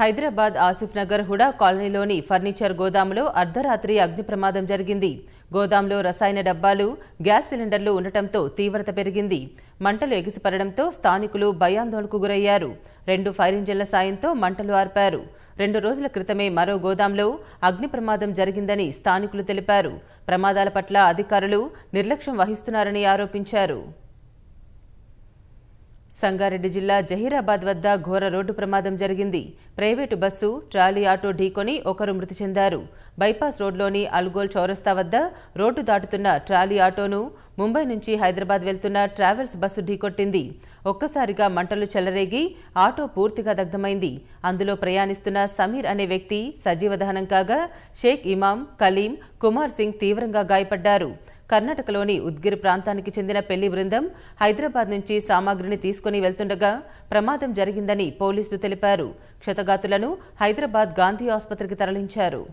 హైదరాబాద్ ఆసిఫ్ నగర్ హుడా కాలనీలోని ఫర్నిచర్ గోదాములో అర్ధరాత్రి అగ్ని ప్రమాదం జరిగింది గోదాంలో రసాయన డబ్బాలు గ్యాస్ సిలిండర్లు ఉండటంతో తీవ్రత పెరిగింది మంటలు ఎగిసిపడడంతో స్థానికులు భయాందోళనకు గురయ్యారు రెండు ఫైర్ ఇంజన్ల సాయంతో మంటలు ఆర్పారు రెండు రోజుల క్రితమే మరో గోదాంలో అగ్ని ప్రమాదం జరిగిందని స్థానికులు తెలిపారు ప్రమాదాల పట్ల అధికారులు నిర్లక్ష్యం వహిస్తున్నారని ఆరోపించారు సంగారెడ్డి జిల్లా జహీరాబాద్ వద్ద ఘోర రోడ్డు ప్రమాదం జరిగింది ప్రైవేటు బస్సు ట్రాలీ ఆటో ఢీకొని ఒకరు మృతి చెందారు బైపాస్ రోడ్లోని అల్గోల్ చౌరస్తా వద్ద రోడ్డు దాటుతున్న ట్రాలీ ఆటోను ముంబై నుంచి హైదరాబాద్ వెళ్తున్న ట్రావెల్స్ బస్సు ఢీకొట్టింది ఒక్కసారిగా మంటలు చెలరేగి ఆటో పూర్తిగా దగ్ధమైంది అందులో ప్రయాణిస్తున్న సమీర్ అనే వ్యక్తి సజీవ దహనం కాగా షేక్ ఇమాం కలీం కుమార్ సింగ్ తీవ్రంగా గాయపడ్డారు కర్ణాటకలోని ఉద్గిరి ప్రాంతానికి చెందిన పెళ్లి బృందం హైదరాబాద్ నుంచి సామాగ్రిని తీసుకుని వెళ్తుండగా ప్రమాదం జరిగిందని పోలీసులు తెలిపారు క్షతగాతులను హైదరాబాద్ గాంధీ ఆసుపత్రికి తరలించారు